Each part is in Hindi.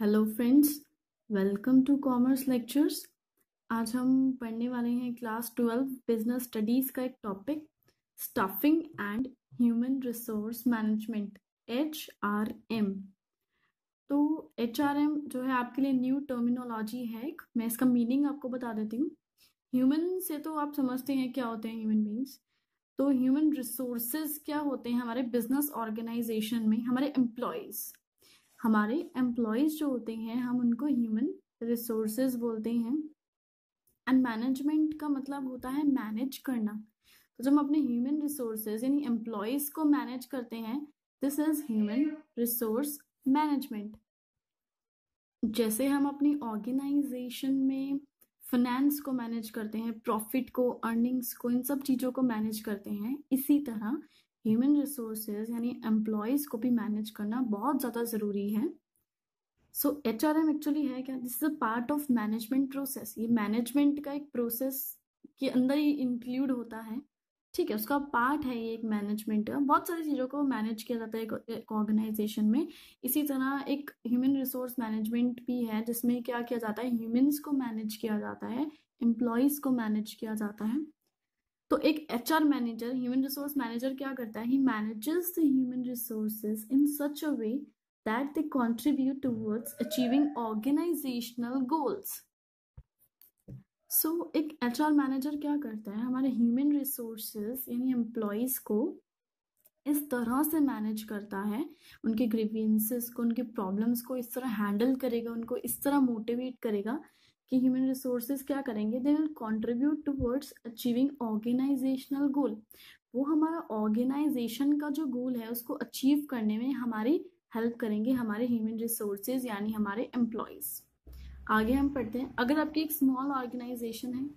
hello friends welcome to commerce lectures आज हम पढ़ने वाले हैं क्लास ट्वेल्व बिजनेस स्टडीज़ का एक topic staffing and human resource management H R M तो एच आर एम जो है आपके लिए न्यू टर्मिनोलॉजी है एक मैं इसका मीनिंग आपको बता देती हूँ ह्यूमन से तो आप समझते हैं क्या होते हैं ह्यूमन बींग्स तो ह्यूमन रिसोर्सेज क्या होते हैं हमारे बिजनेस ऑर्गेनाइजेशन में हमारे एम्प्लॉयज़ हमारे एम्प्लॉयज़ जो होते हैं हम उनको ह्यूमन रिसोर्सेज बोलते हैं एंड मैनेजमेंट का मतलब होता है मैनेज करना तो जब हम अपने ह्यूमन रिसोर्सेज यानी एम्प्लॉयज़ को मैनेज करते हैं this is human resource management जैसे हम अपनी ऑर्गेनाइजेशन में फाइनेंस को मैनेज करते हैं प्रॉफिट को अर्निंग्स को इन सब चीज़ों को मैनेज करते हैं इसी तरह ह्यूमन रिसोर्सेज यानी एम्प्लॉयज़ को भी मैनेज करना बहुत ज़्यादा ज़रूरी है so H R M actually है क्या this is a part of management process ये मैनेजमेंट का एक प्रोसेस के अंदर ही इंक्लूड होता है ठीक है उसका पार्ट है ये एक मैनेजमेंट का बहुत सारी चीज़ों को मैनेज किया जाता है एक ऑर्गेनाइजेशन में इसी तरह एक ह्यूमन रिसोर्स मैनेजमेंट भी है जिसमें क्या किया जाता है ह्यूमन्स को मैनेज किया जाता है एम्प्लॉयज़ को मैनेज किया जाता है तो एक H R manager human resource manager क्या करता है he manages the human resources in such a way that they contribute towards achieving organisational goals so एक एच आर मैनेजर क्या करता है हमारे ह्यूमन रिसोर्सेज यानी एम्प्लॉयज़ को इस तरह से मैनेज करता है उनके ग्रीवियंसेस को उनके प्रॉब्लम्स को इस तरह हैंडल करेगा उनको इस तरह मोटिवेट करेगा कि ह्यूमन रिसोर्सेज क्या करेंगे they will contribute towards achieving organisational goal वो हमारा ऑर्गेनाइजेशन का जो गोल है उसको अचीव करने में हमारी हेल्प करेंगे हमारे ह्यूमन रिसोर्सेज यानी हमारे एम्प्लॉयज़ आगे हम पढ़ते हैं अगर आपकी एक स्मॉल ऑर्गेनाइजेशन है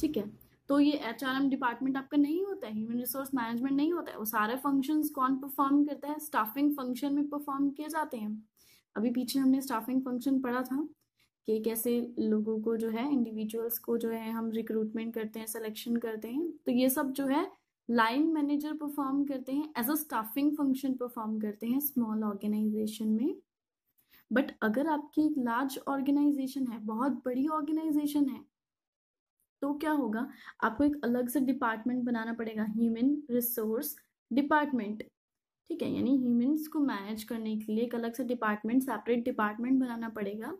ठीक है तो ये एच डिपार्टमेंट आपका नहीं होता है ह्यूमन रिसोर्स मैनेजमेंट नहीं होता है वो सारे फंक्शंस कौन परफॉर्म करता है स्टाफिंग फंक्शन में परफॉर्म किए जाते हैं अभी पीछे हमने स्टाफिंग फंक्शन पढ़ा था कि कैसे लोगों को जो है इंडिविजुअल्स को जो है हम रिक्रूटमेंट करते हैं सिलेक्शन करते हैं तो ये सब जो है लाइन मैनेजर परफॉर्म करते हैं as a staffing function perform करते हैं स्मॉल ऑर्गेनाइजेशन में बट अगर आपकी एक लार्ज ऑर्गेनाइजेशन है बहुत बड़ी ऑर्गेनाइजेशन है तो क्या होगा आपको एक अलग से डिपार्टमेंट बनाना पड़ेगा ह्यूमन रिसोर्स डिपार्टमेंट ठीक है यानी ह्यूमंस को मैनेज करने के लिए एक अलग से डिपार्टमेंट सेपरेट डिपार्टमेंट बनाना पड़ेगा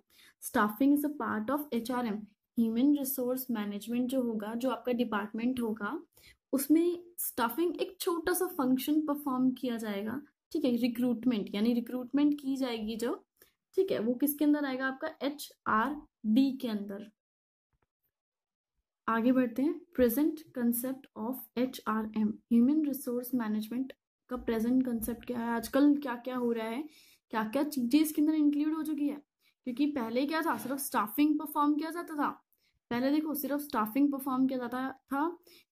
staffing is a part of H R M human resource management जो होगा जो आपका डिपार्टमेंट होगा उसमें स्टाफिंग एक छोटा सा फंक्शन परफॉर्म किया जाएगा ठीक है रिक्रूटमेंट यानी रिक्रूटमेंट की जाएगी जो ठीक है वो किसके अंदर आएगा आपका एच आर डी के अंदर आगे बढ़ते हैं present concept of H R M human resource management का प्रेजेंट कंसेप्ट क्या है आजकल क्या क्या हो रहा है क्या क्या चीज़ें इसके अंदर इंक्लूड हो चुकी है क्योंकि पहले क्या था सिर्फ स्टाफिंग परफॉर्म किया जाता था पहले देखो सिर्फ स्टाफिंग परफॉर्म किया जाता था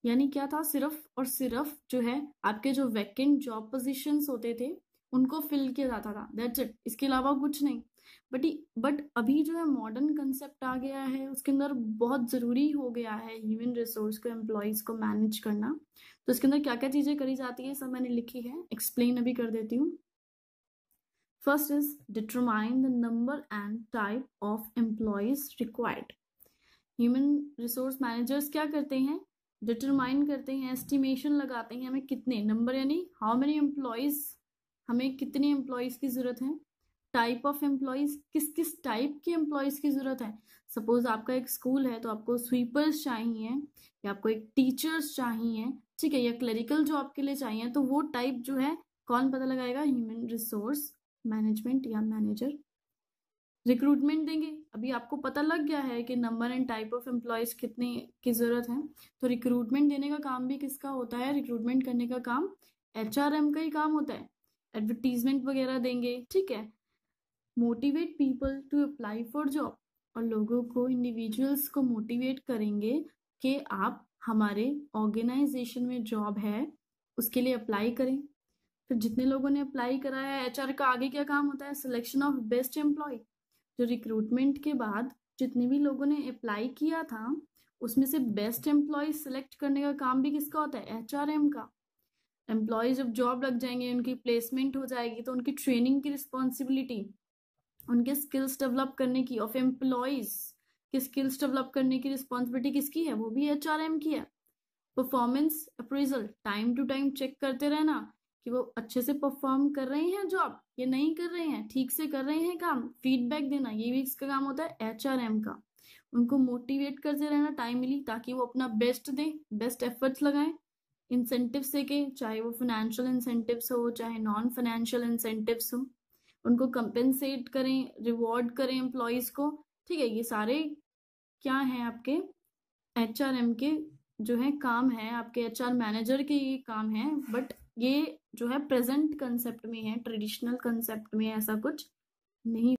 यानी क्या था सिर्फ और सिर्फ जो है आपके जो वैकेंट जॉब पोजिशन होते थे उनको फिल किया जाता था दैट्स इट इसके अलावा कुछ नहीं बट बट अभी जो है मॉडर्न कंसेप्ट आ गया है उसके अंदर बहुत ज़रूरी हो गया है ह्यूमन रिसोर्स को एम्प्लॉयज़ को मैनेज करना तो इसके अंदर क्या क्या चीज़ें करी जाती है सब मैंने लिखी है एक्सप्लेन अभी कर देती हूँ first is determine the number and type of employees required human resource managers क्या करते हैं डिटरमाइन करते हैं एस्टिमेशन लगाते हैं हमें कितने नंबर यानी हाउ मेनी एम्प्लॉयज़ हमें कितने एम्प्लॉयज़ की ज़रूरत है टाइप ऑफ एम्प्लॉयज किस किस टाइप के एम्प्लॉयज की ज़रूरत है सपोज आपका एक स्कूल है तो आपको स्वीपर्स चाहिए या आपको एक टीचर्स चाहिए ठीक है या क्लरिकल जो आपके लिए चाहिए तो वो टाइप जो है कौन पता लगाएगा ह्यूमन रिसोर्स मैनेजमेंट या मैनेजर रिक्रूटमेंट देंगे अभी आपको पता लग गया है कि number and type of employees कितने की ज़रूरत है तो रिक्रूटमेंट देने का काम भी किसका होता है रिक्रूटमेंट करने का काम एच का ही काम होता है एडवर्टीजमेंट वगैरह देंगे ठीक है motivate people to apply for job और लोगों को इंडिविजुअल्स को मोटिवेट करेंगे कि आप हमारे ऑर्गेनाइजेशन में जॉब है उसके लिए अप्लाई करें फिर जितने लोगों ने अप्लाई कराया है एचआर का आगे क्या काम होता है सिलेक्शन ऑफ बेस्ट एम्प्लॉय जो रिक्रूटमेंट के बाद जितने भी लोगों ने अप्लाई किया था उसमें से बेस्ट एम्प्लॉय सिलेक्ट करने का काम भी किसका होता है एच का एम्प्लॉय जब जॉब लग जाएंगे उनकी प्लेसमेंट हो जाएगी तो उनकी ट्रेनिंग की रिस्पॉन्सिबिलिटी उनके स्किल्स डेवलप करने की ऑफ एम्प्लॉयज की स्किल्स डेवलप करने की रिस्पॉन्सिबिलिटी किसकी है वो भी एच की है performance appraisal time to time check करते रहना कि वो अच्छे से परफॉर्म कर रहे हैं जॉब ये नहीं कर रहे हैं ठीक से कर रहे हैं काम फीडबैक देना ये भी इसका काम होता है एच का उनको मोटिवेट करते रहना टाइम मिली ताकि वो अपना बेस्ट दें बेस्ट एफर्ट्स लगाएं इंसेंटिव्स के चाहे वो फाइनेंशियल इंसेंटिव्स हो चाहे नॉन फाइनेंशियल इंसेंटिव्स हो उनको कंपेंसेट करें रिवॉर्ड करें एम्प्लॉयज़ को ठीक है ये सारे क्या हैं आपके एच के जो है काम है आपके एच मैनेजर के ये काम है बट ये जो है प्रेजेंट कंसेप्ट में है ट्रेडिशनल कंसेप्ट में ऐसा कुछ नहीं